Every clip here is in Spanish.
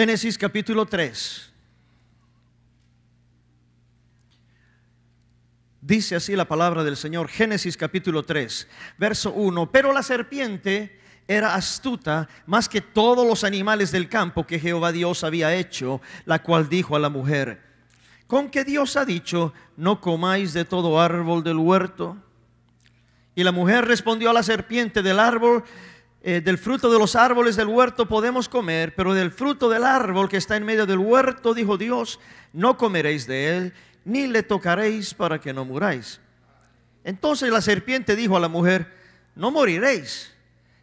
Génesis capítulo 3. Dice así la palabra del Señor, Génesis capítulo 3, verso 1. Pero la serpiente era astuta más que todos los animales del campo que Jehová Dios había hecho, la cual dijo a la mujer, con que Dios ha dicho, no comáis de todo árbol del huerto. Y la mujer respondió a la serpiente del árbol eh, del fruto de los árboles del huerto podemos comer, pero del fruto del árbol que está en medio del huerto, dijo Dios, no comeréis de él, ni le tocaréis para que no muráis. Entonces la serpiente dijo a la mujer, no moriréis,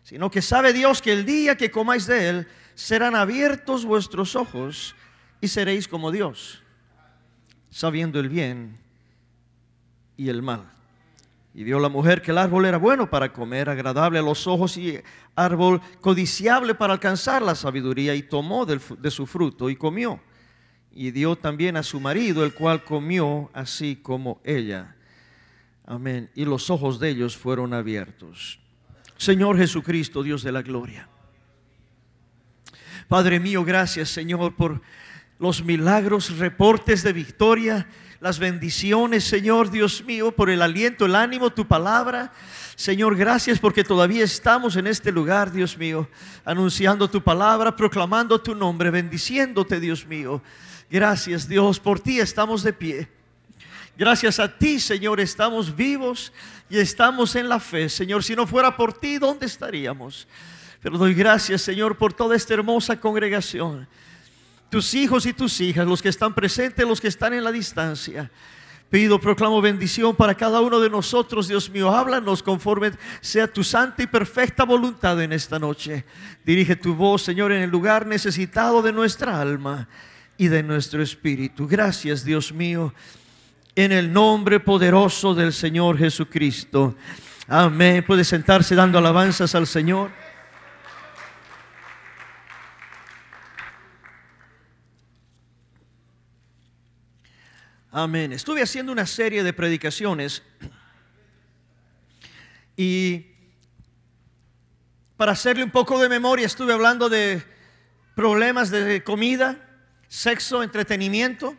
sino que sabe Dios que el día que comáis de él, serán abiertos vuestros ojos y seréis como Dios, sabiendo el bien y el mal. Y vio la mujer que el árbol era bueno para comer, agradable a los ojos y árbol codiciable para alcanzar la sabiduría. Y tomó de, su fruto y comió. Y dio también a su marido, el cual comió así como ella. Amén. Y los ojos de ellos fueron abiertos. Señor Jesucristo, Dios de la gloria. Padre mío, gracias Señor por los milagros, reportes de victoria las bendiciones, Señor Dios mío, por el aliento, el ánimo, tu palabra. Señor, gracias porque todavía estamos en este lugar, Dios mío, anunciando tu palabra, proclamando tu nombre, bendiciéndote, Dios mío. Gracias, Dios, por ti estamos de pie. Gracias a ti, Señor, estamos vivos y estamos en la fe. Señor, si no fuera por ti, ¿dónde estaríamos? Pero doy gracias, Señor, por toda esta hermosa congregación tus hijos y tus hijas, los que están presentes, los que están en la distancia. Pido, proclamo bendición para cada uno de nosotros, Dios mío, háblanos conforme sea tu santa y perfecta voluntad en esta noche. Dirige tu voz, Señor, en el lugar necesitado de nuestra alma y de nuestro espíritu. Gracias, Dios mío, en el nombre poderoso del Señor Jesucristo. Amén. Puede sentarse dando alabanzas al Señor. Amén. Estuve haciendo una serie de predicaciones y para hacerle un poco de memoria estuve hablando de problemas de comida, sexo, entretenimiento,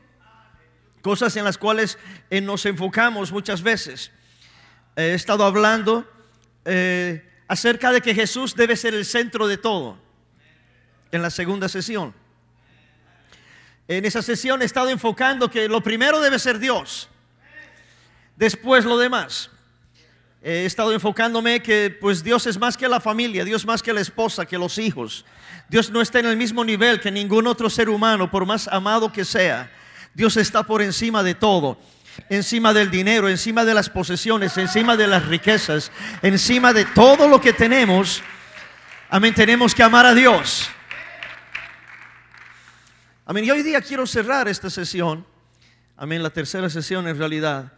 cosas en las cuales eh, nos enfocamos muchas veces. he estado hablando eh, acerca de que Jesús debe ser el centro de todo en la segunda sesión en esa sesión he estado enfocando que lo primero debe ser Dios, después lo demás. He estado enfocándome que pues Dios es más que la familia, Dios más que la esposa, que los hijos. Dios no está en el mismo nivel que ningún otro ser humano, por más amado que sea. Dios está por encima de todo, encima del dinero, encima de las posesiones, encima de las riquezas, encima de todo lo que tenemos. Amén, tenemos que amar a Dios. Amén. Y hoy día quiero cerrar esta sesión. Amén. La tercera sesión en realidad.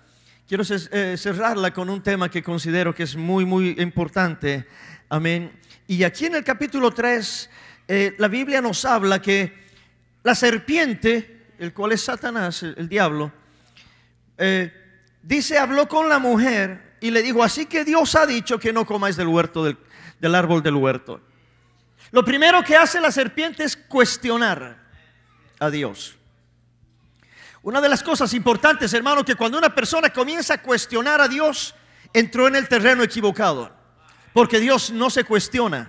Quiero eh, cerrarla con un tema que considero que es muy, muy importante. Amén. Y aquí en el capítulo 3, eh, la Biblia nos habla que la serpiente, el cual es Satanás, el, diablo, eh, dice, habló con la mujer y le dijo, así que Dios ha dicho que no comáis del huerto, del árbol del huerto. Lo primero que hace la serpiente es cuestionar a Dios. Una de las cosas importantes, hermano, que cuando una persona comienza a cuestionar a Dios, entró en el terreno equivocado. Porque Dios no se cuestiona.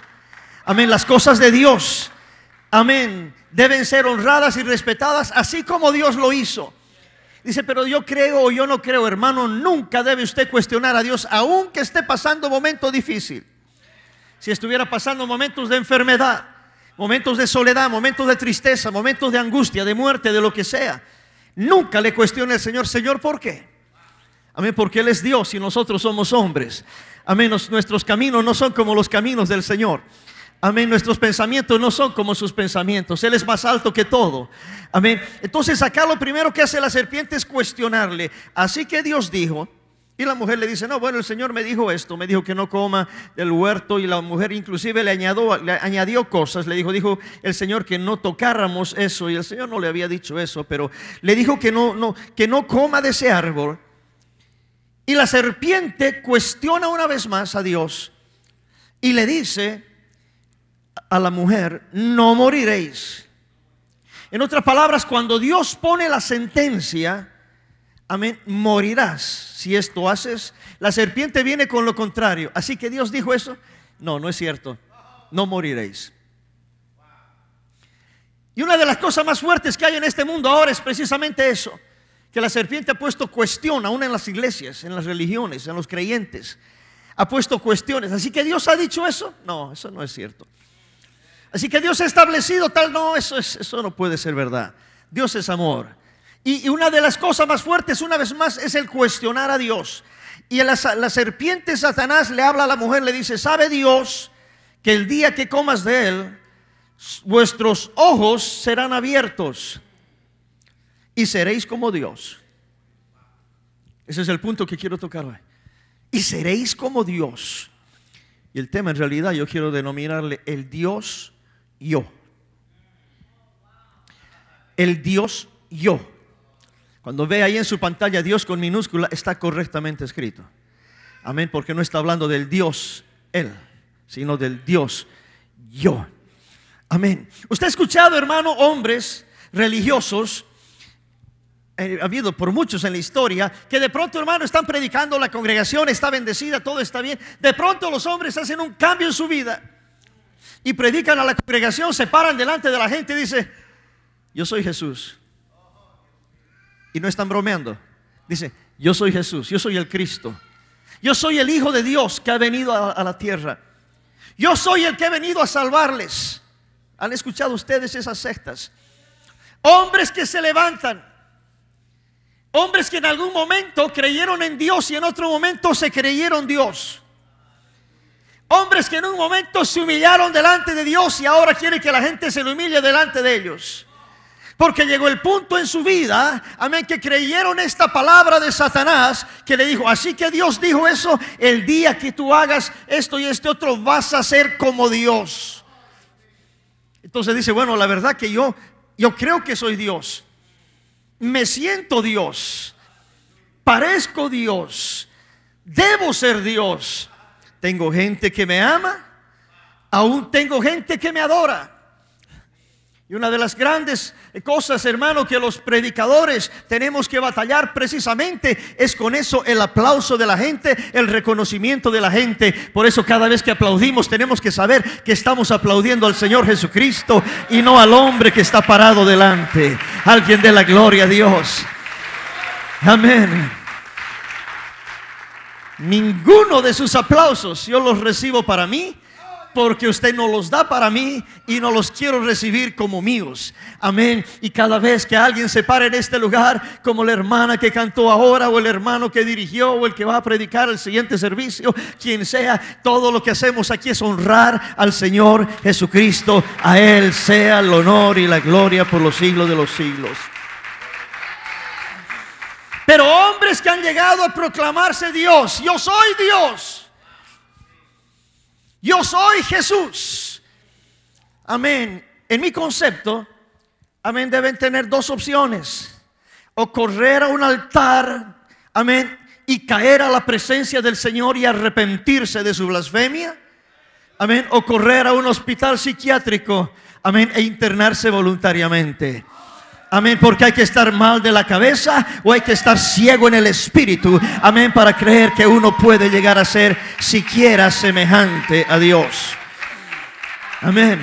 Amén, las cosas de Dios, amén, deben ser honradas y respetadas así como Dios lo hizo. Dice, pero yo creo o yo no creo, hermano, nunca debe usted cuestionar a Dios, aunque esté pasando momento difícil Si estuviera pasando momentos de enfermedad, momentos de soledad, momentos de tristeza, momentos de angustia, de muerte, de lo que sea. Nunca le cuestione al Señor, Señor, ¿por qué? Amén, porque Él es Dios y nosotros somos hombres. Amén, nuestros caminos no son como los caminos del Señor. Amén, nuestros pensamientos no son como sus pensamientos. Él es más alto que todo. Amén. Entonces acá lo primero que hace la serpiente es cuestionarle. Así que Dios dijo, y la mujer le dice, no, bueno, el Señor me dijo esto, me dijo que no coma del huerto y la mujer inclusive le, añadió, le añadió cosas, le dijo, dijo el Señor que no tocáramos eso y el Señor no le había dicho eso, pero le dijo que no, no, que no coma de ese árbol. Y la serpiente cuestiona una vez más a Dios y le dice a la mujer, no moriréis. En otras palabras, cuando Dios pone la sentencia, amén, morirás si esto haces. La serpiente viene con lo contrario. Así que Dios dijo eso. No, no es cierto. No moriréis. Y una de las cosas más fuertes que hay en este mundo ahora es precisamente eso, que la serpiente ha puesto cuestión aún en las iglesias, en las religiones, en los creyentes. Ha puesto cuestiones. Así que Dios ha dicho eso. No, eso no es cierto. Así que Dios ha establecido tal, no, eso, es, eso no puede ser verdad. Dios es amor. Y, una de las cosas más fuertes, una vez más, es el cuestionar a Dios. Y la, la serpiente Satanás le habla a la mujer, le dice, ¿sabe Dios que el día que comas de él, vuestros ojos serán abiertos y seréis como Dios? Ese es el punto que quiero tocar hoy. Y seréis como Dios. Y el tema en realidad yo quiero denominarle el Dios yo. El Dios yo. Cuando ve ahí en su pantalla Dios con minúscula, está correctamente escrito. Amén, porque no está hablando del Dios Él, sino del Dios yo. Amén. Usted ha escuchado, hermano, hombres religiosos, eh, ha habido por muchos en la historia, que de pronto, hermano, están predicando, la congregación está bendecida, todo está bien. De pronto los hombres hacen un cambio en su vida y predican a la congregación, se paran delante de la gente y dicen, yo soy Jesús. Y no están bromeando. Dice, yo soy Jesús, yo soy el Cristo. Yo soy el Hijo de Dios que ha venido a, la tierra. Yo soy el que ha venido a salvarles. ¿Han escuchado ustedes esas sectas? Hombres que se levantan. Hombres que en algún momento creyeron en Dios y en otro momento se creyeron Dios. Hombres que en un momento se humillaron delante de Dios y ahora quieren que la gente se lo humille delante de ellos. Porque llegó el punto en su vida, amén, que creyeron esta palabra de Satanás que le dijo, así que Dios dijo eso, el día que tú hagas esto y este otro vas a ser como Dios. Entonces dice, bueno, la verdad que yo, yo creo que soy Dios. Me siento Dios. Parezco Dios. Debo ser Dios. Tengo gente que me ama. Aún tengo gente que me adora. Y una de las grandes cosas, hermano, que los predicadores tenemos que batallar precisamente es con eso, el aplauso de la gente, el reconocimiento de la gente. Por eso cada vez que aplaudimos tenemos que saber que estamos aplaudiendo al Señor Jesucristo y no al hombre que está parado delante. Alguien de la gloria a Dios. Amén. Ninguno de sus aplausos yo los recibo para mí porque usted no los da para mí y no los quiero recibir como míos. Amén. Y cada vez que alguien se para en este lugar, como la hermana que cantó ahora o el hermano que dirigió o el que va a predicar el siguiente servicio, quien sea, todo lo que hacemos aquí es honrar al Señor Jesucristo. A Él sea el honor y la gloria por los siglos de los siglos. Pero hombres que han llegado a proclamarse Dios, yo soy Dios yo soy Jesús. Amén. En mi concepto, amén, deben tener dos opciones. O correr a un altar, amén, y caer a la presencia del Señor y arrepentirse de su blasfemia. Amén. O correr a un hospital psiquiátrico, amén, e internarse voluntariamente. Amén, porque hay que estar mal de la cabeza o hay que estar ciego en el espíritu. Amén, para creer que uno puede llegar a ser siquiera semejante a Dios. Amén.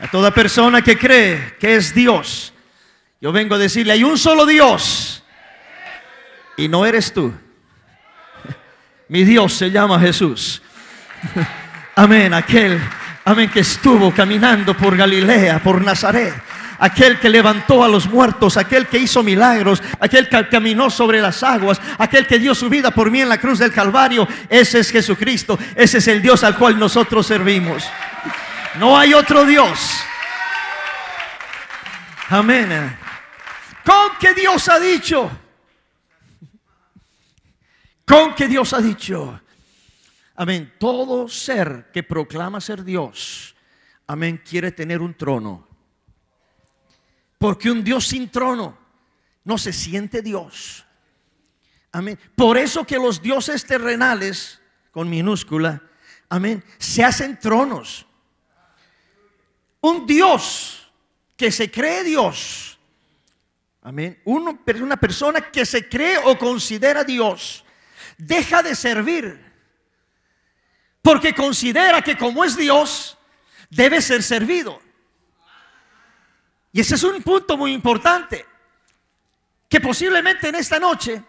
A toda persona que cree que es Dios, yo vengo a decirle, hay un solo Dios y no eres tú. Mi Dios se llama Jesús. Amén, aquel, amén que estuvo caminando por Galilea, por Nazaret aquel que levantó a los muertos, aquel que hizo milagros, aquel que caminó sobre las aguas, aquel que dio su vida por mí en la cruz del Calvario. Ese es Jesucristo, ese es el Dios al cual nosotros servimos. No hay otro Dios. Amén. ¿Con qué Dios ha dicho? ¿Con qué Dios ha dicho? Amén. Todo ser que proclama ser Dios, amén, quiere tener un trono. Porque un Dios sin trono no se siente Dios. Amén. Por eso que los dioses terrenales, con minúscula, amén, se hacen tronos. Un Dios que se cree Dios. Amén. Uno, una persona que se cree o considera Dios deja de servir. Porque considera que como es Dios, debe ser servido. Y ese es un punto muy importante, que posiblemente en esta noche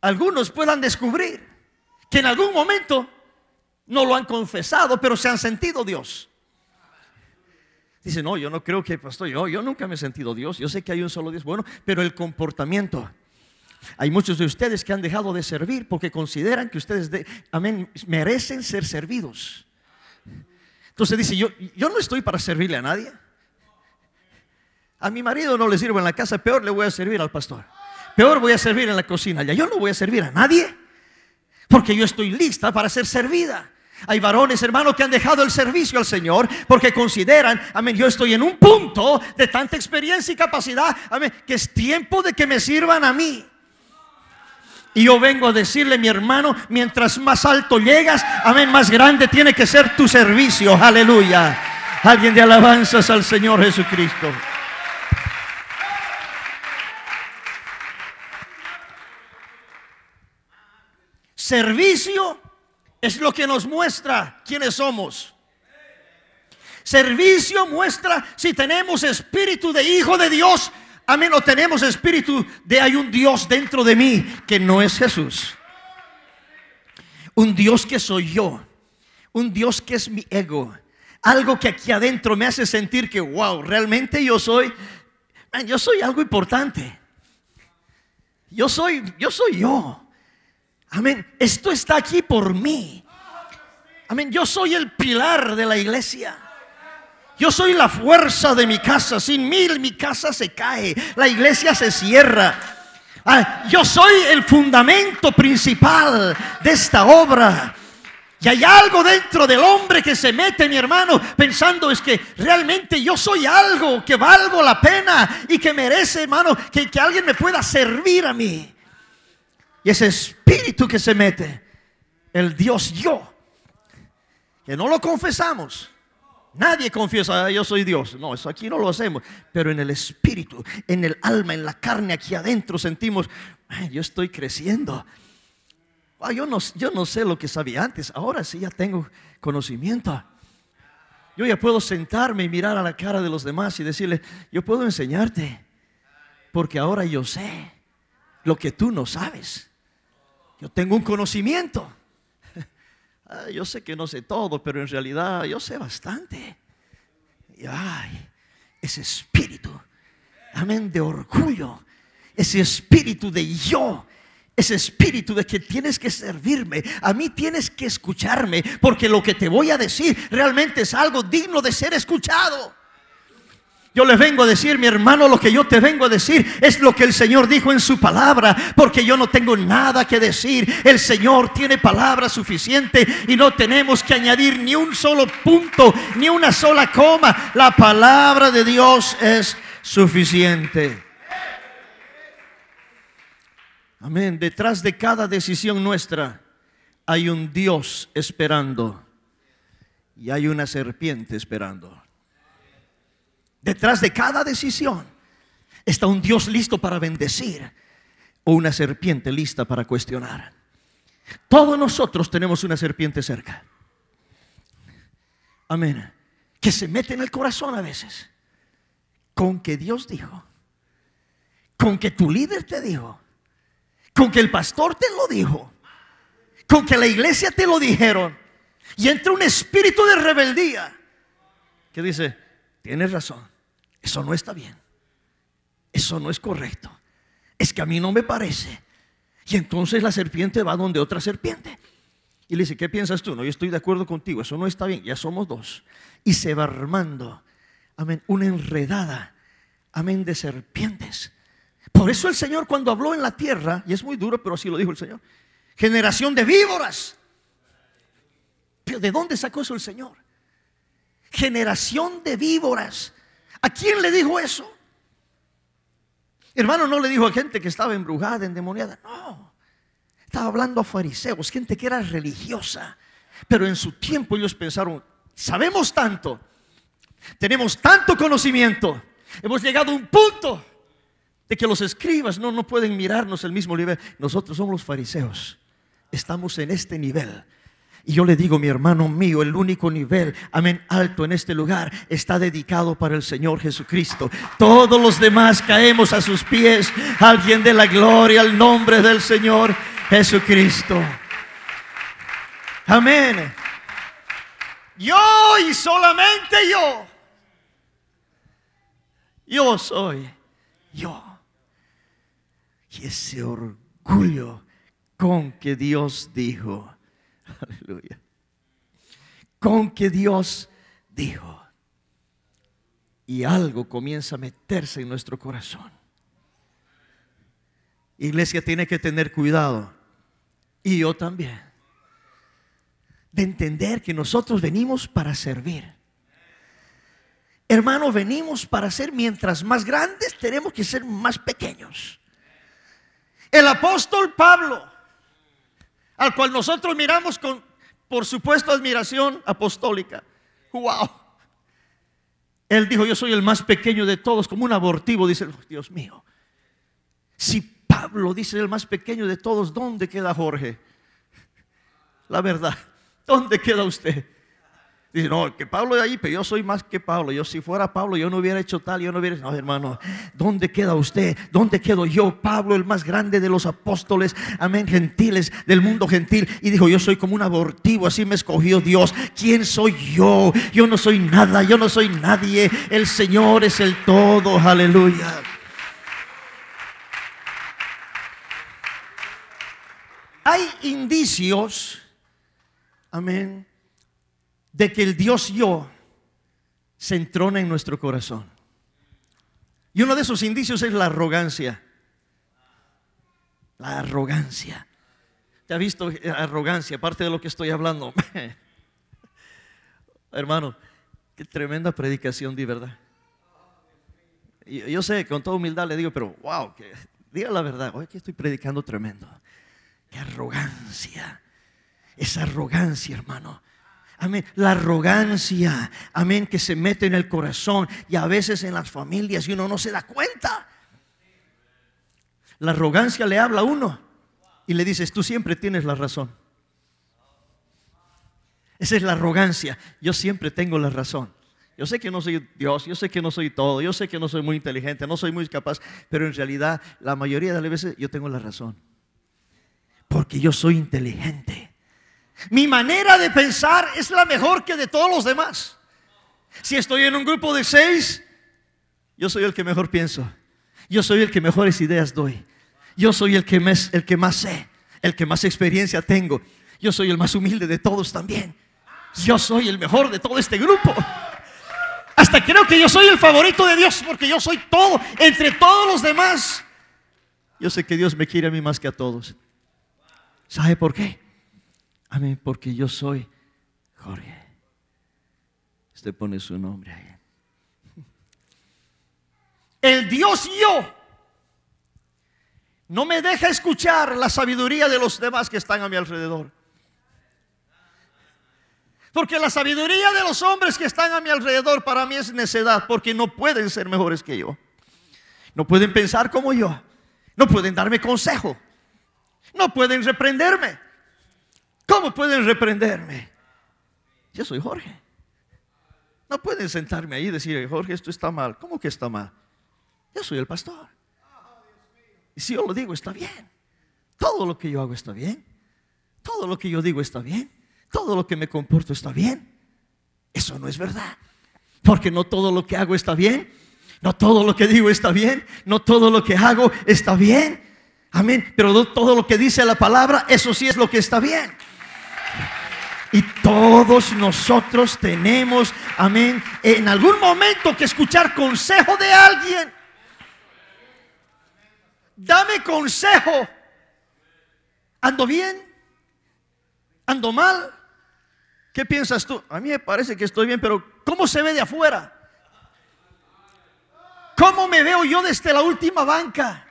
algunos puedan descubrir que en algún momento no lo han confesado, pero se han sentido Dios. Dice, no, yo no creo que, pastor, yo, yo nunca me he sentido Dios, yo sé que hay un solo Dios, bueno, pero el comportamiento. Hay muchos de ustedes que han dejado de servir porque consideran que ustedes, amén, merecen ser servidos. Entonces dice, yo, yo no estoy para servirle a nadie. A mi marido no le sirvo en la casa, peor le voy a servir al pastor. Peor voy a servir en la cocina. Ya yo no voy a servir a nadie. Porque yo estoy lista para ser servida. Hay varones, hermanos, que han dejado el servicio al Señor porque consideran, amén, yo estoy en un punto de tanta experiencia y capacidad, amén, que es tiempo de que me sirvan a mí. Y yo vengo a decirle, mi hermano, mientras más alto llegas, amén, más grande tiene que ser tu servicio. Aleluya. Alguien de alabanzas al Señor Jesucristo. Servicio es lo que nos muestra quiénes somos. Servicio muestra si tenemos espíritu de hijo de Dios. Amén, o tenemos espíritu de hay un Dios dentro de mí que no es Jesús. Un Dios que soy yo. Un Dios que es mi ego. Algo que aquí adentro me hace sentir que, wow, realmente yo soy, yo soy algo importante. Yo soy, yo soy yo. Amén. Esto está aquí por mí. Amén. Yo soy el pilar de la iglesia. Yo soy la fuerza de mi casa. Sin mí mi casa se cae. La iglesia se cierra. Ah, yo soy el fundamento principal de esta obra. Y hay algo dentro del hombre que se mete, mi hermano, pensando es que realmente yo soy algo que valgo la pena y que merece, hermano, que, que alguien me pueda servir a mí. Y ese espíritu que se mete, el Dios yo, que no lo confesamos. Nadie confiesa, ah, yo soy Dios. No, eso aquí no lo hacemos. Pero en el espíritu, en el alma, en la carne, aquí adentro sentimos, yo estoy creciendo. Ah, yo, no, yo no sé lo que sabía antes, ahora sí ya tengo conocimiento. Yo ya puedo sentarme y mirar a la cara de los demás y decirle, yo puedo enseñarte, porque ahora yo sé lo que tú no sabes. Yo tengo un conocimiento. Ah, yo sé que no sé todo, pero en realidad yo sé bastante. Y ay, ese espíritu, amén, de orgullo, ese espíritu de yo, ese espíritu de que tienes que servirme, a mí tienes que escucharme, porque lo que te voy a decir realmente es algo digno de ser escuchado. Yo le vengo a decir, mi hermano, lo que yo te vengo a decir es lo que el Señor dijo en su palabra, porque yo no tengo nada que decir. El Señor tiene palabra suficiente y no tenemos que añadir ni un solo punto, ni una sola coma. La palabra de Dios es suficiente. Amén. Detrás de cada decisión nuestra hay un Dios esperando y hay una serpiente esperando. Detrás de cada decisión está un Dios listo para bendecir o una serpiente lista para cuestionar. Todos nosotros tenemos una serpiente cerca. Amén. Que se mete en el corazón a veces. Con que Dios dijo. Con que tu líder te dijo. Con que el pastor te lo dijo. Con que la iglesia te lo dijeron. Y entra un espíritu de rebeldía que dice, tienes razón. Eso no está bien. Eso no es correcto. Es que a mí no me parece. Y entonces la serpiente va donde otra serpiente. Y le dice, ¿qué piensas tú? No, yo estoy de acuerdo contigo, eso no está bien, ya somos dos. Y se va armando, amén, una enredada, amén, de serpientes. Por eso el Señor cuando habló en la tierra, y es muy duro, pero así lo dijo el Señor, generación de víboras. ¿Pero de dónde sacó eso el Señor? Generación de víboras. ¿A quién le dijo eso? Hermano, no le dijo a gente que estaba embrujada, endemoniada. No. Estaba hablando a fariseos, gente que era religiosa. Pero en su tiempo ellos pensaron, sabemos tanto, tenemos tanto conocimiento, hemos llegado a un punto de que los escribas no, no pueden mirarnos el mismo nivel. Nosotros somos los fariseos, estamos en este nivel. Y yo le digo, mi hermano mío, el único nivel, amén, alto en este lugar está dedicado para el Señor Jesucristo. Todos los demás caemos a sus pies. Alguien de la gloria al nombre del Señor Jesucristo. Amén. Yo y solamente yo. Yo soy yo. Y ese orgullo con que Dios dijo Aleluya. Con que Dios dijo. Y algo comienza a meterse en nuestro corazón. Iglesia tiene que tener cuidado. Y yo también. De entender que nosotros venimos para servir. Hermanos, venimos para ser mientras más grandes, tenemos que ser más pequeños. El apóstol Pablo al cual nosotros miramos con, por supuesto, admiración apostólica. ¡Wow! Él dijo, yo soy el más pequeño de todos, como un abortivo, dice, oh, Dios mío. Si Pablo dice el más pequeño de todos, ¿dónde queda Jorge? La verdad, ¿dónde queda usted? Dice, no, que Pablo de ahí, pero yo soy más que Pablo. Yo si fuera Pablo, yo no hubiera hecho tal, yo no hubiera no, hermano, ¿dónde queda usted? ¿Dónde quedo yo? Pablo, el más grande de los apóstoles, amén, gentiles, del mundo gentil. Y dijo, yo soy como un abortivo, así me escogió Dios. ¿Quién soy yo? Yo no soy nada, yo no soy nadie. El Señor es el todo, aleluya. Hay indicios, amén de que el Dios yo se entrona en nuestro corazón. Y uno de esos indicios es la arrogancia. La arrogancia. ¿Te ha visto eh, arrogancia? Parte de lo que estoy hablando. Hermano, qué tremenda predicación di, ¿verdad? Yo, sé, con toda humildad le digo, pero wow, que, diga la verdad, hoy que estoy predicando tremendo. Qué arrogancia. Esa arrogancia, hermano la arrogancia, amén, que se mete en el corazón y a veces en las familias y uno no se da cuenta. La arrogancia le habla a uno y le dices, tú siempre tienes la razón. Esa es la arrogancia. Yo siempre tengo la razón. Yo sé que no soy Dios, yo sé que no soy todo, yo sé que no soy muy inteligente, no soy muy capaz, pero en realidad la mayoría de las veces yo tengo la razón. Porque yo soy inteligente. Mi manera de pensar es la mejor que de todos los demás. Si estoy en un grupo de seis, yo soy el que mejor pienso. Yo soy el que mejores ideas doy. Yo soy el que, más, el que más sé, el que más experiencia tengo. Yo soy el más humilde de todos también. Yo soy el mejor de todo este grupo. Hasta creo que yo soy el favorito de Dios porque yo soy todo, entre todos los demás. Yo sé que Dios me quiere a mí más que a todos. ¿Sabe por qué? Amén, porque yo soy Jorge. Usted pone su nombre ahí. El Dios yo. No me deja escuchar la sabiduría de los demás que están a mi alrededor. Porque la sabiduría de los hombres que están a mi alrededor para mí es necedad, porque no pueden ser mejores que yo. No pueden pensar como yo. No pueden darme consejo. No pueden reprenderme pueden reprenderme? Yo soy Jorge. No pueden sentarme ahí y decir, Jorge, esto está mal. ¿Cómo que está mal? Yo soy el pastor. Y si yo lo digo, está bien. Todo lo que yo hago está bien. Todo lo que yo digo está bien. Todo lo que me comporto está bien. Eso no es verdad. Porque no todo lo que hago está bien. No todo lo que digo está bien. No todo lo que hago está bien. Amén. Pero todo lo que dice la palabra, eso sí es lo que está bien. Y todos nosotros tenemos, amén, en algún momento que escuchar consejo de alguien. Dame consejo. ¿Ando bien? ¿Ando mal? ¿Qué piensas tú? A mí me parece que estoy bien, pero ¿cómo se ve de afuera? ¿Cómo me veo yo desde la última banca?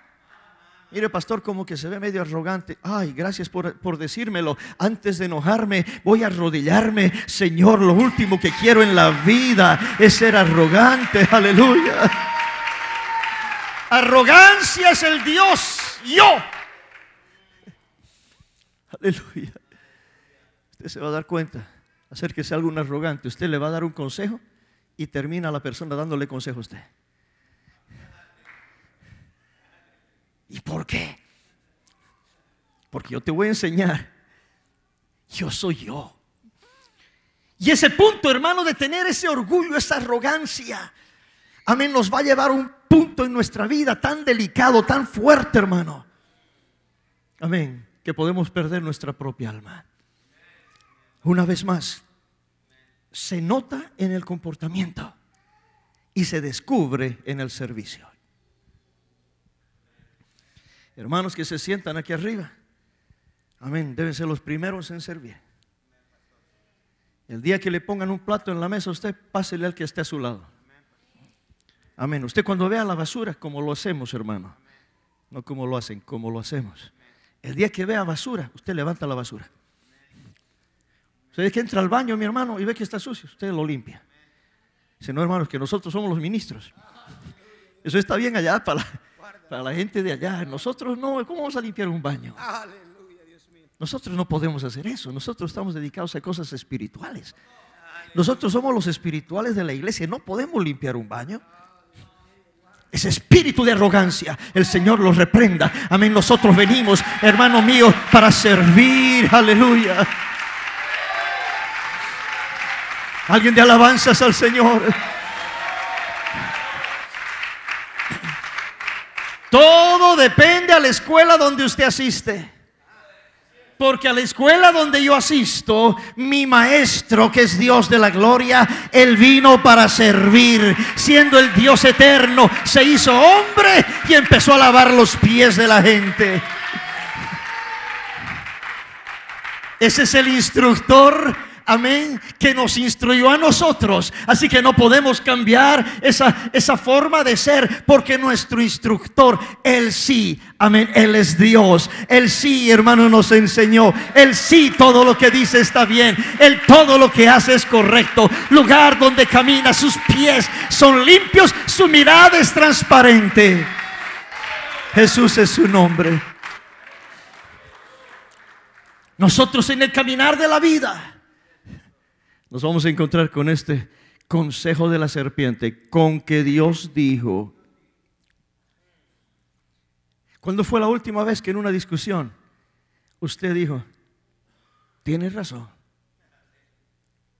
Mire, pastor, como que se ve medio arrogante. Ay, gracias por, decírmelo. Antes de enojarme, voy a arrodillarme. Señor, lo último que quiero en la vida es ser arrogante. Aleluya. Arrogancia es el Dios. Yo. Aleluya. Usted se va a dar cuenta. hacer que sea algún arrogante. Usted le va a dar un consejo y termina la persona dándole consejo a usted. ¿Y por qué? Porque yo te voy a enseñar, yo soy yo. Y ese punto, hermano, de tener ese orgullo, esa arrogancia, amén, nos va a llevar a un punto en nuestra vida tan delicado, tan fuerte, hermano. Amén, que podemos perder nuestra propia alma. Una vez más, se nota en el comportamiento y se descubre en el servicio hermanos que se sientan aquí arriba, amén, deben ser los primeros en servir. El día que le pongan un plato en la mesa, usted pásele al que esté a su lado. Amén. Usted cuando vea la basura, como lo hacemos, hermano. No como lo hacen, como lo hacemos. El día que vea basura, usted levanta la basura. Usted es que entra al baño, mi hermano, y ve que está sucio, usted lo limpia. Dice no, hermanos, que nosotros somos los ministros. Eso está bien allá para la, a la gente de allá. Nosotros no, ¿cómo vamos a limpiar un baño? Dios Nosotros no podemos hacer eso. Nosotros estamos dedicados a cosas espirituales. Nosotros somos los espirituales de la iglesia. No podemos limpiar un baño. Ese espíritu de arrogancia, el Señor los reprenda. Amén. Nosotros venimos, hermano mío, para servir. Aleluya. Alguien de alabanzas al Señor. Todo depende a la escuela donde usted asiste. Porque a la escuela donde yo asisto, mi maestro, que es Dios de la gloria, él vino para servir. Siendo el Dios eterno, se hizo hombre y empezó a lavar los pies de la gente. Ese es el instructor amén, que nos instruyó a nosotros. Así que no podemos cambiar esa, esa forma de ser porque nuestro instructor, él sí, amén, él es Dios. Él sí, hermano, nos enseñó. Él sí, todo lo que dice está bien. Él todo lo que hace es correcto. Lugar donde camina, sus pies son limpios, su mirada es transparente. Jesús es su nombre. Nosotros en el caminar de la vida nos vamos a encontrar con este consejo de la serpiente, con que Dios dijo. ¿Cuándo fue la última vez que en una discusión usted dijo, tienes razón,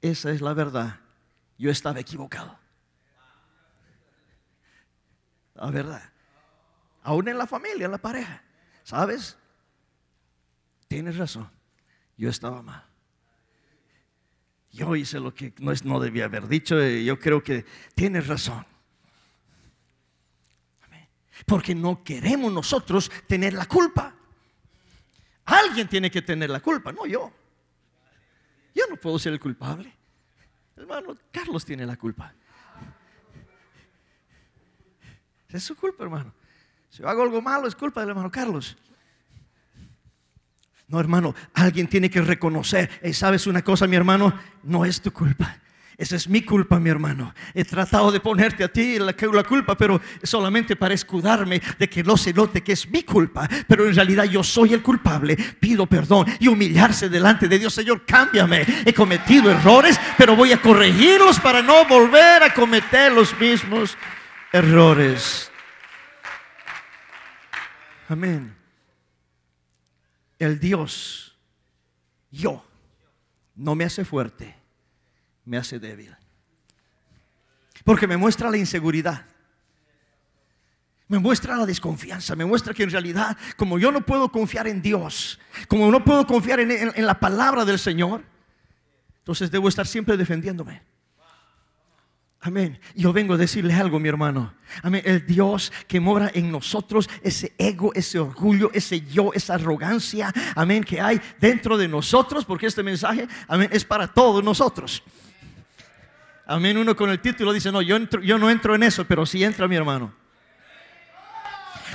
esa es la verdad, yo estaba equivocado? La verdad. Aún en la familia, en la pareja, ¿sabes? Tienes razón, yo estaba mal yo hice lo que no, debía haber dicho, eh, yo creo que tienes razón. Porque no queremos nosotros tener la culpa. Alguien tiene que tener la culpa, no yo. Yo no puedo ser el culpable. Hermano, Carlos tiene la culpa. Es su culpa, hermano. Si yo hago algo malo, es culpa del hermano Carlos. No, hermano, alguien tiene que reconocer, y eh, sabes una cosa, mi hermano, no es tu culpa. Esa es mi culpa, mi hermano. He tratado de ponerte a ti la, culpa, pero solamente para escudarme de que no se note que es mi culpa. Pero en realidad yo soy el culpable. Pido perdón y humillarse delante de Dios. Señor, cámbiame. He cometido errores, pero voy a corregirlos para no volver a cometer los mismos errores. Amén el Dios, yo, no me hace fuerte, me hace débil. Porque me muestra la inseguridad. Me muestra la desconfianza, me muestra que en realidad, como yo no puedo confiar en Dios, como no puedo confiar en, la palabra del Señor, entonces debo estar siempre defendiéndome. Amén. Yo vengo a decirle algo, mi hermano. Amén. El Dios que mora en nosotros, ese ego, ese orgullo, ese yo, esa arrogancia, amén, que hay dentro de nosotros, porque este mensaje, amén, es para todos nosotros. Amén. Uno con el título dice, no, yo, entro, yo no entro en eso, pero sí entra, mi hermano.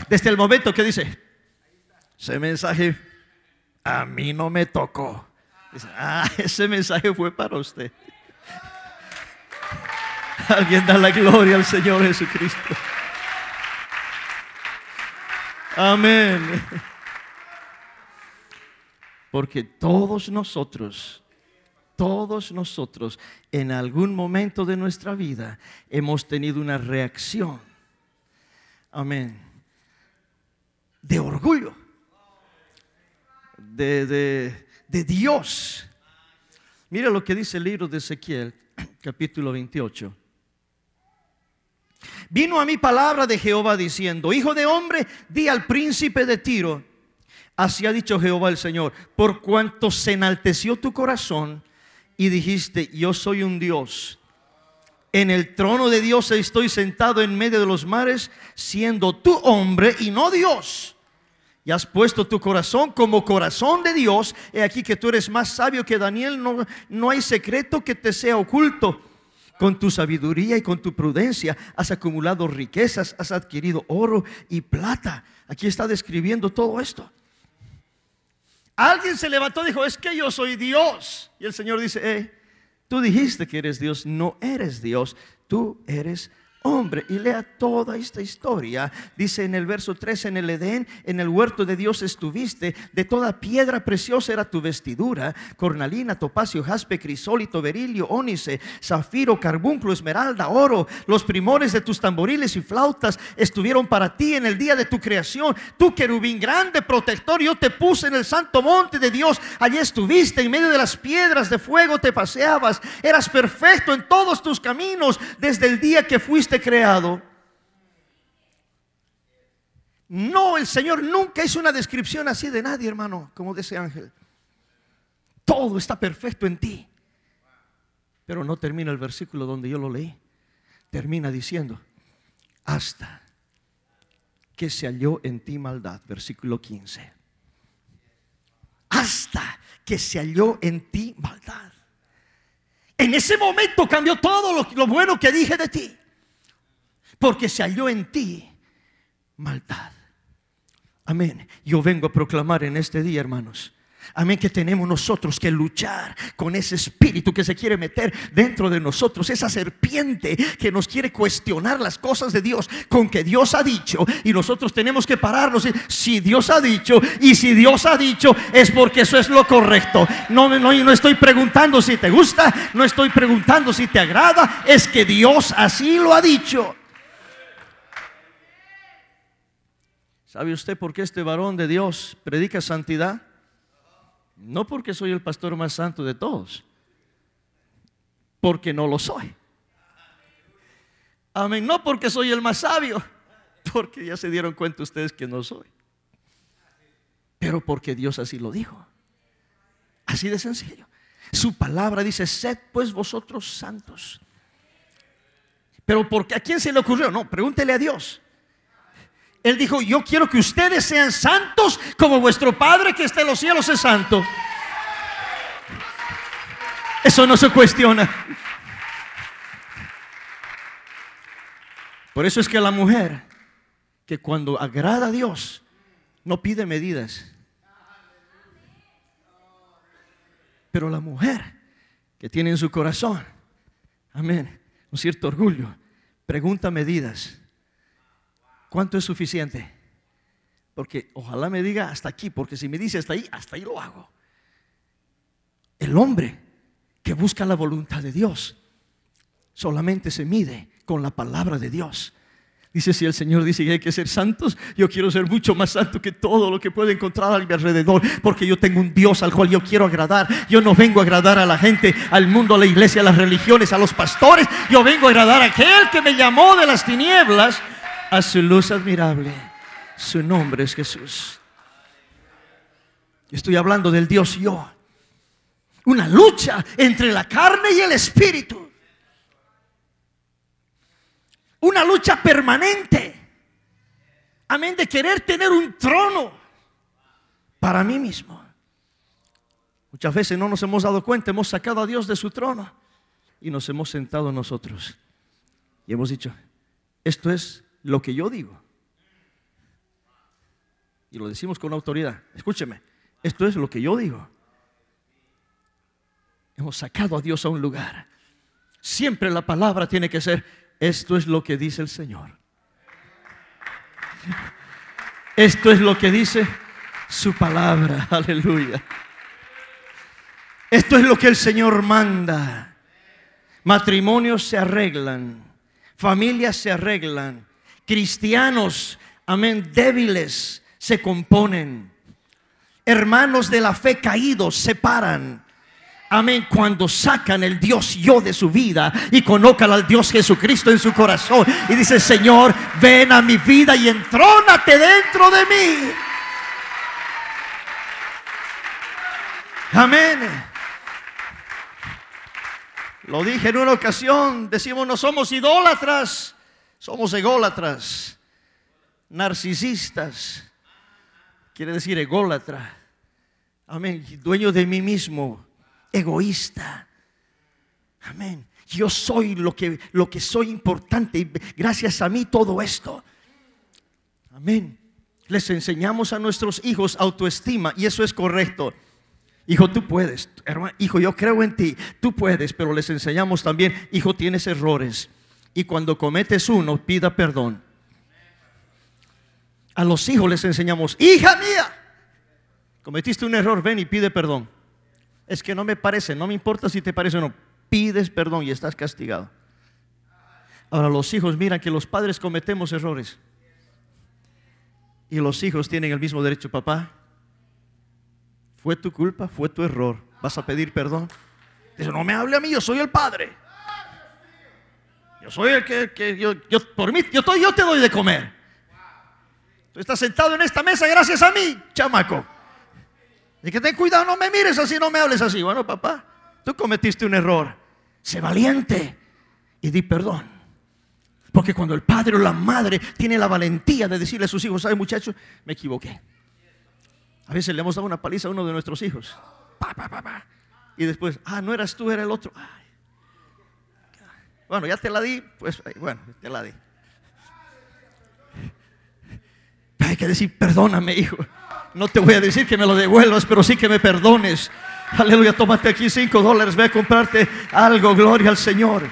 Desde el momento que dice, ese mensaje a mí no me tocó. ah, ese mensaje fue para usted. Alguien da la gloria al Señor Jesucristo. Amén. Porque todos nosotros, todos nosotros en algún momento de nuestra vida hemos tenido una reacción. Amén. De orgullo. De, Dios. Mira lo que dice el libro de Ezequiel, capítulo 28. Vino a mí palabra de Jehová diciendo, Hijo de hombre, di al príncipe de Tiro, así ha dicho Jehová el Señor, por cuanto se enalteció tu corazón y dijiste, yo soy un Dios. En el trono de Dios estoy sentado en medio de los mares, siendo tú hombre y no Dios. Y has puesto tu corazón como corazón de Dios. He aquí que tú eres más sabio que Daniel. No, no hay secreto que te sea oculto con tu sabiduría y con tu prudencia has acumulado riquezas, has adquirido oro y plata. Aquí está describiendo todo esto. Alguien se levantó y dijo, es que yo soy Dios. Y el Señor dice, eh, tú dijiste que eres Dios, no eres Dios, tú eres hombre y lea toda esta historia. Dice en el verso 3, en el Edén, en el huerto de Dios estuviste, de toda piedra preciosa era tu vestidura, cornalina, topacio, jaspe, crisólito, berilio, ónice, zafiro, carbunclo, esmeralda, oro, los primores de tus tamboriles y flautas estuvieron para ti en el día de tu creación. Tú querubín grande, protector, yo te puse en el santo monte de Dios, allí estuviste, en medio de las piedras de fuego te paseabas, eras perfecto en todos tus caminos desde el día que fuiste creado. No, el Señor nunca hizo una descripción así de nadie, hermano, como de ese ángel. Todo está perfecto en ti. Pero no termina el versículo donde yo lo leí. Termina diciendo, hasta que se halló en ti maldad, versículo 15. Hasta que se halló en ti maldad. En ese momento cambió todo lo bueno que dije de ti porque se halló en ti maldad. Amén. Yo vengo a proclamar en este día, hermanos. Amén, que tenemos nosotros que luchar con ese espíritu que se quiere meter dentro de nosotros, esa serpiente que nos quiere cuestionar las cosas de Dios con que Dios ha dicho. Y nosotros tenemos que pararnos. Y, si Dios ha dicho y si Dios ha dicho es porque eso es lo correcto. No, no, no estoy preguntando si te gusta, no estoy preguntando si te agrada, es que Dios así lo ha dicho. ¿Sabe usted por qué este varón de Dios predica santidad? No porque soy el pastor más santo de todos, porque no lo soy. Amén, no porque soy el más sabio, porque ya se dieron cuenta ustedes que no soy, pero porque Dios así lo dijo. Así de sencillo. Su palabra dice, sed pues vosotros santos. Pero porque, ¿a quién se le ocurrió? No, pregúntele a Dios. Él dijo, yo quiero que ustedes sean santos como vuestro Padre que está en los cielos es santo. Eso no se cuestiona. Por eso es que la mujer, que cuando agrada a Dios, no pide medidas. Pero la mujer que tiene en su corazón, amén, un cierto orgullo, pregunta medidas. ¿Cuánto es suficiente? Porque ojalá me diga hasta aquí, porque si me dice hasta ahí, hasta ahí lo hago. El hombre que busca la voluntad de Dios solamente se mide con la palabra de Dios. Dice, si el Señor dice que hay que ser santos, yo quiero ser mucho más santo que todo lo que pueda encontrar a mi alrededor, porque yo tengo un Dios al cual yo quiero agradar. Yo no vengo a agradar a la gente, al mundo, a la iglesia, a las religiones, a los pastores. Yo vengo a agradar a aquel que me llamó de las tinieblas a su luz admirable. Su nombre es Jesús. Estoy hablando del Dios yo. Una lucha entre la carne y el espíritu. Una lucha permanente. Amén de querer tener un trono para mí mismo. Muchas veces no nos hemos dado cuenta, hemos sacado a Dios de su trono y nos hemos sentado nosotros. Y hemos dicho, esto es lo que yo digo. Y lo decimos con autoridad. Escúcheme, esto es lo que yo digo. Hemos sacado a Dios a un lugar. Siempre la palabra tiene que ser, esto es lo que dice el Señor. Esto es lo que dice su palabra. Aleluya. Esto es lo que el Señor manda. Matrimonios se arreglan, familias se arreglan, cristianos, amén, débiles se componen. Hermanos de la fe caídos se paran. Amén. Cuando sacan el Dios yo de su vida y conocen al Dios Jesucristo en su corazón y dice, Señor, ven a mi vida y entrónate dentro de mí. Amén. Lo dije en una ocasión, decimos, no somos idólatras. Somos ególatras, narcisistas, quiere decir ególatra. Amén, dueño de mí mismo, egoísta. Amén. Yo soy lo que, lo que soy importante gracias a mí todo esto. Amén. Les enseñamos a nuestros hijos autoestima y eso es correcto. Hijo, tú puedes. Hermano, hijo, yo creo en ti. Tú puedes, pero les enseñamos también, hijo, tienes errores y cuando cometes uno, pida perdón. A los hijos les enseñamos, hija mía, cometiste un error, ven y pide perdón. Es que no me parece, no me importa si te parece o no, pides perdón y estás castigado. Ahora los hijos miran que los padres cometemos errores. Y los hijos tienen el mismo derecho, papá. Fue tu culpa, fue tu error. ¿Vas a pedir perdón? Dice, no me hable a mí, yo soy el padre soy el que, yo, por mí, yo, yo te doy de comer. Tú estás sentado en esta mesa gracias a mí, chamaco. Y que ten cuidado, no me mires así, no me hables así. Bueno, papá, tú cometiste un error. Sé valiente y di perdón. Porque cuando el padre o la madre tiene la valentía de decirle a sus hijos, ¿sabes muchachos? Me equivoqué. A veces le hemos dado una paliza a uno de nuestros hijos. y después, ah, no eras tú, era el otro. Bueno, ya te la di, pues eh, bueno, te la di. Hay que decir, perdóname, hijo. No te voy a decir que me lo devuelvas, pero sí que me perdones. Aleluya, tómate aquí cinco dólares, ve a comprarte algo, gloria al Señor.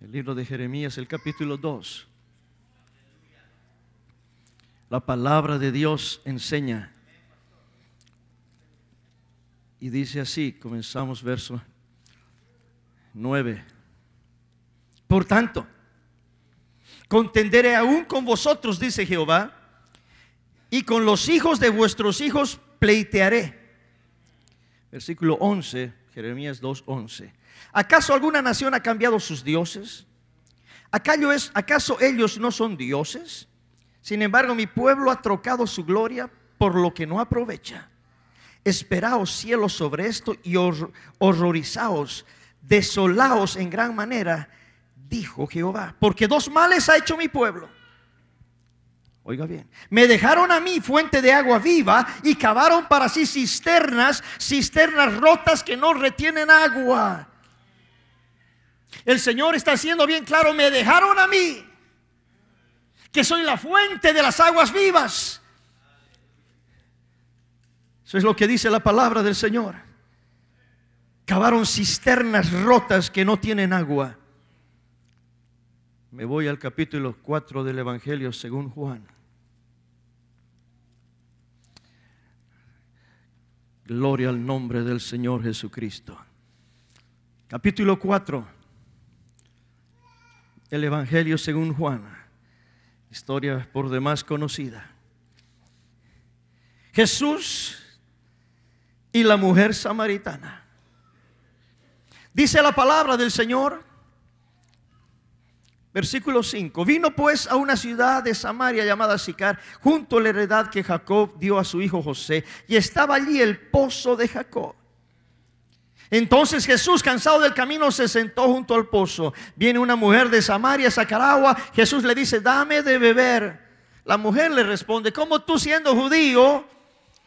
El libro de Jeremías, el capítulo 2. La palabra de Dios enseña y dice así, comenzamos verso 9. Por tanto, contenderé aún con vosotros, dice Jehová, y con los hijos de vuestros hijos pleitearé. Versículo 11, Jeremías 11 ¿Acaso alguna nación ha cambiado sus dioses? ¿Acaso ellos no son dioses? Sin embargo, mi pueblo ha trocado su gloria por lo que no aprovecha. Esperaos cielos sobre esto y horrorizaos, desolaos en gran manera, dijo Jehová, porque dos males ha hecho mi pueblo. Oiga bien, me dejaron a mí fuente de agua viva y cavaron para sí cisternas, cisternas rotas que no retienen agua. El Señor está haciendo bien claro, me dejaron a mí, que soy la fuente de las aguas vivas. Eso es lo que dice la palabra del Señor. Cavaron cisternas rotas que no tienen agua. Me voy al capítulo 4 del Evangelio según Juan. Gloria al nombre del Señor Jesucristo. Capítulo 4, el Evangelio según Juan, historia por demás conocida. Jesús y la mujer samaritana. Dice la palabra del Señor, versículo 5, vino pues a una ciudad de Samaria llamada Sicar, junto a la heredad que Jacob dio a su hijo José, y estaba allí el pozo de Jacob. Entonces Jesús, cansado del camino, se sentó junto al pozo. Viene una mujer de Samaria, sacar agua. Jesús le dice, dame de beber. La mujer le responde, ¿cómo tú siendo judío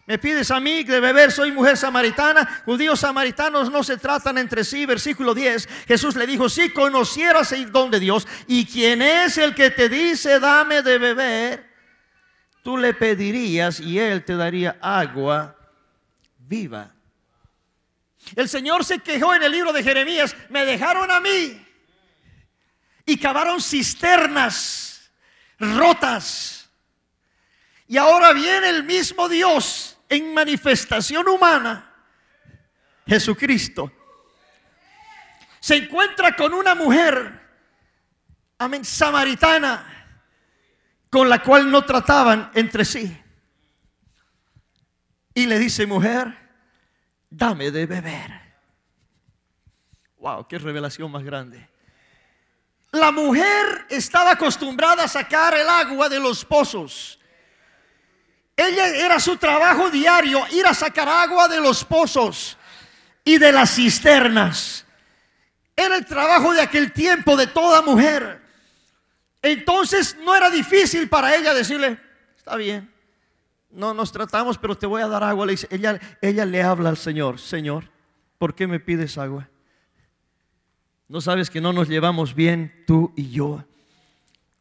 me pides a mí de beber, soy mujer samaritana. Judíos samaritanos no se tratan entre sí. Versículo 10. Jesús le dijo, si conocieras el don de Dios y quién es el que te dice, dame de beber, tú le pedirías y él te daría agua viva. El Señor se quejó en el libro de Jeremías, me dejaron a mí y cavaron cisternas rotas. Y ahora viene el mismo Dios en manifestación humana, Jesucristo, se encuentra con una mujer, amén, samaritana, con la cual no trataban entre sí. Y le dice, mujer, dame de beber. Wow, qué revelación más grande. La mujer estaba acostumbrada a sacar el agua de los pozos ella era su trabajo diario ir a sacar agua de los pozos y de las cisternas. Era el trabajo de aquel tiempo de toda mujer. Entonces no era difícil para ella decirle, está bien, no nos tratamos, pero te voy a dar agua. ella, ella le habla al Señor, Señor, ¿por qué me pides agua? No sabes que no nos llevamos bien tú y yo.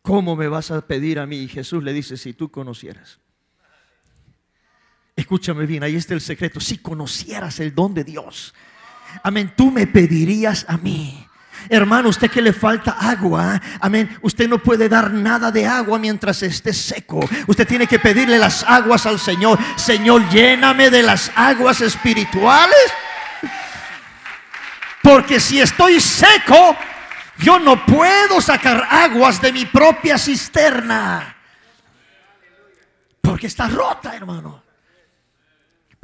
¿Cómo me vas a pedir a mí? Y Jesús le dice, si tú conocieras. Escúchame bien, ahí está el secreto. Si conocieras el don de Dios, amén, tú me pedirías a mí. Hermano, usted que le falta agua, amén. Usted no puede dar nada de agua mientras esté seco. Usted tiene que pedirle las aguas al Señor. Señor, lléname de las aguas espirituales. Porque si estoy seco, yo no puedo sacar aguas de mi propia cisterna. Porque está rota, hermano.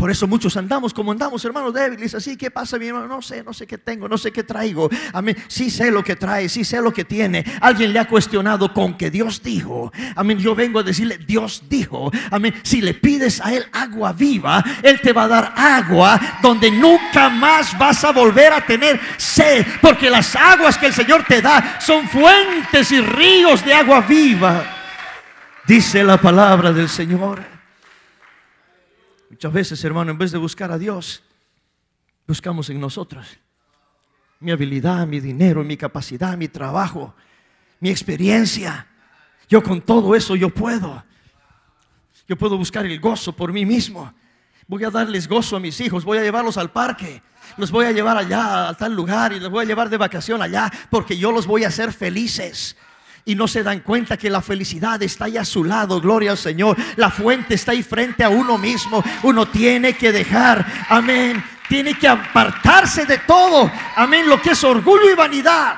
Por eso muchos andamos como andamos, hermanos débiles, así, ¿qué pasa, mi hermano? No sé, no sé qué tengo, no sé qué traigo. Amén. Sí sé lo que trae, sí sé lo que tiene. Alguien le ha cuestionado con que Dios dijo. Amén. Yo vengo a decirle, Dios dijo. Amén. Si le pides a Él agua viva, Él te va a dar agua donde nunca más vas a volver a tener sed. Porque las aguas que el Señor te da son fuentes y ríos de agua viva. Dice la palabra del Señor. Muchas veces, hermano, en vez de buscar a Dios, buscamos en nosotros. Mi habilidad, mi dinero, mi capacidad, mi trabajo, mi experiencia. Yo con todo eso yo puedo. Yo puedo buscar el gozo por mí mismo. Voy a darles gozo a mis hijos, voy a llevarlos al parque, los voy a llevar allá, a tal lugar y los voy a llevar de vacación allá, porque yo los voy a hacer felices y no se dan cuenta que la felicidad está ahí a su lado, gloria al Señor. La fuente está ahí frente a uno mismo. Uno tiene que dejar, amén. Tiene que apartarse de todo, amén, lo que es orgullo y vanidad.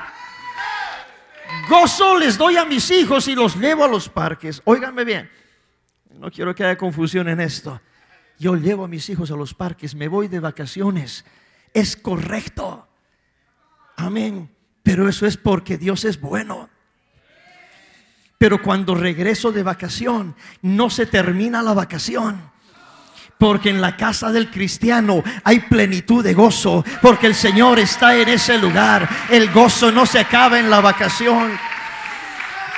Gozo les doy a mis hijos y los llevo a los parques. Óiganme bien, no quiero que haya confusión en esto. Yo llevo a mis hijos a los parques, me voy de vacaciones. Es correcto. Amén. Pero eso es porque Dios es bueno. Pero cuando regreso de vacación, no se termina la vacación. Porque en la casa del cristiano hay plenitud de gozo. Porque el Señor está en ese lugar. El gozo no se acaba en la vacación.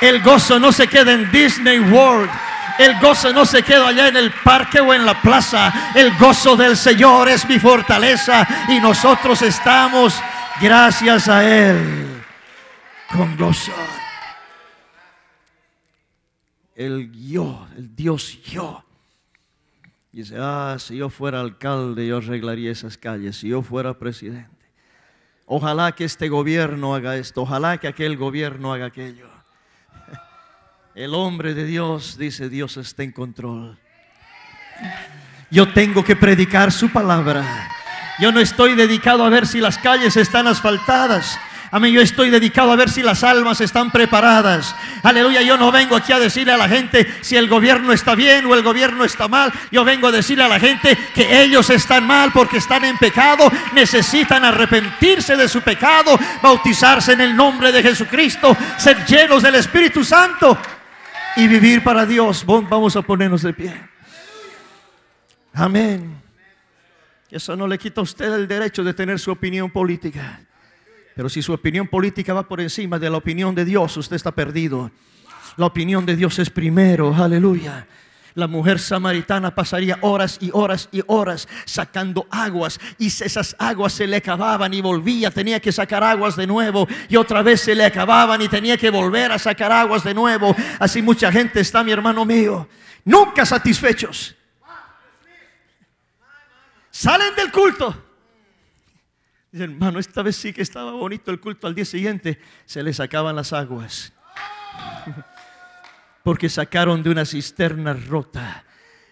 El gozo no se queda en Disney World. El gozo no se queda allá en el parque o en la plaza. El gozo del Señor es mi fortaleza. Y nosotros estamos, gracias a Él, con gozo el yo, el Dios yo. Y dice, ah, si yo fuera alcalde, yo arreglaría esas calles, si yo fuera presidente. Ojalá que este gobierno haga esto, ojalá que aquel gobierno haga aquello. El hombre de Dios dice, Dios está en control. Yo tengo que predicar su palabra. Yo no estoy dedicado a ver si las calles están asfaltadas. Amén, yo estoy dedicado a ver si las almas están preparadas. Aleluya, yo no vengo aquí a decirle a la gente si el gobierno está bien o el gobierno está mal. Yo vengo a decirle a la gente que ellos están mal porque están en pecado, necesitan arrepentirse de su pecado, bautizarse en el nombre de Jesucristo, ser llenos del Espíritu Santo y vivir para Dios. Vamos a ponernos de pie. Amén. Eso no le quita a usted el derecho de tener su opinión política. Pero si su opinión política va por encima de la opinión de Dios, usted está perdido. La opinión de Dios es primero, aleluya. La mujer samaritana pasaría horas y horas y horas sacando aguas y esas aguas se le acababan y volvía, tenía que sacar aguas de nuevo y otra vez se le acababan y tenía que volver a sacar aguas de nuevo. Así mucha gente está, mi hermano mío, nunca satisfechos. Salen del culto hermano, esta vez sí que estaba bonito el culto. Al día siguiente se le sacaban las aguas. Porque sacaron de una cisterna rota.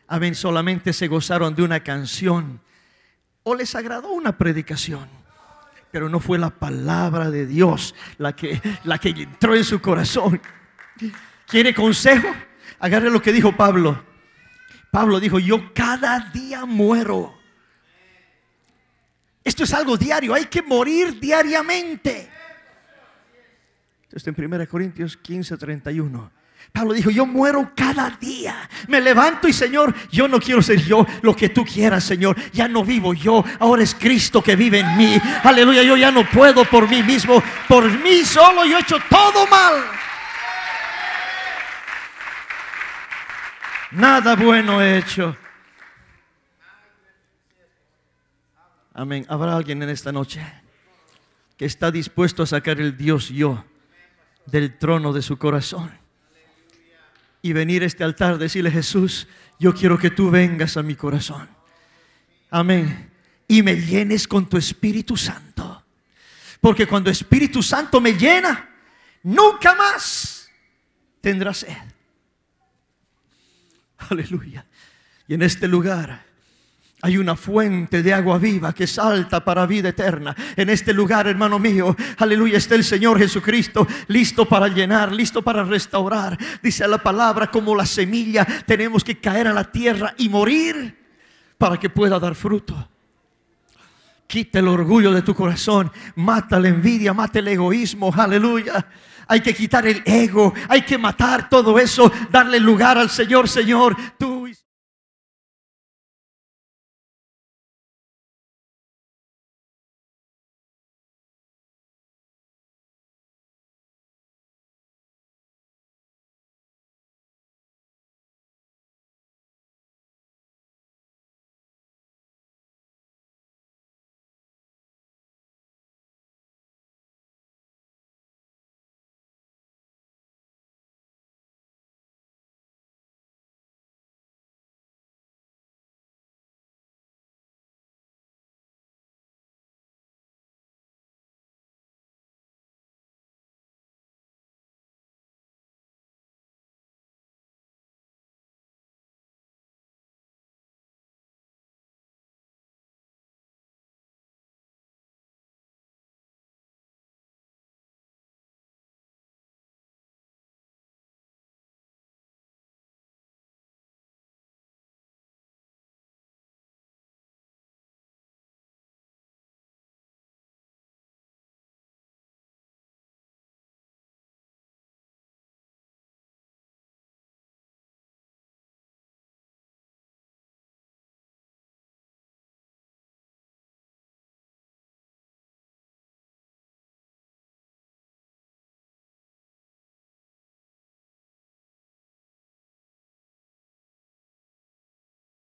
Amén, solamente se gozaron de una canción. O les agradó una predicación. Pero no fue la palabra de Dios la que, la que entró en su corazón. ¿Quiere consejo? Agarre lo que dijo Pablo. Pablo dijo, yo cada día muero. Esto es algo diario, hay que morir diariamente. está en 1 Corintios 15, 31. Pablo dijo, yo muero cada día. Me levanto y Señor, yo no quiero ser yo lo que tú quieras, Señor. Ya no vivo yo, ahora es Cristo que vive en mí. Aleluya, yo ya no puedo por mí mismo, por mí solo yo he hecho todo mal. Nada bueno he hecho. Amén. ¿Habrá alguien en esta noche que está dispuesto a sacar el Dios yo del trono de su corazón? Y venir a este altar, decirle Jesús, yo quiero que tú vengas a mi corazón. Amén. Y me llenes con tu Espíritu Santo. Porque cuando Espíritu Santo me llena, nunca más tendrás sed. Aleluya. Y en este lugar hay una fuente de agua viva que salta para vida eterna. En este lugar, hermano mío, aleluya, está el Señor Jesucristo listo para llenar, listo para restaurar. Dice la palabra, como la semilla, tenemos que caer a la tierra y morir para que pueda dar fruto. Quita el orgullo de tu corazón, mata la envidia, mata el egoísmo, aleluya. Hay que quitar el ego, hay que matar todo eso, darle lugar al Señor, Señor. Tú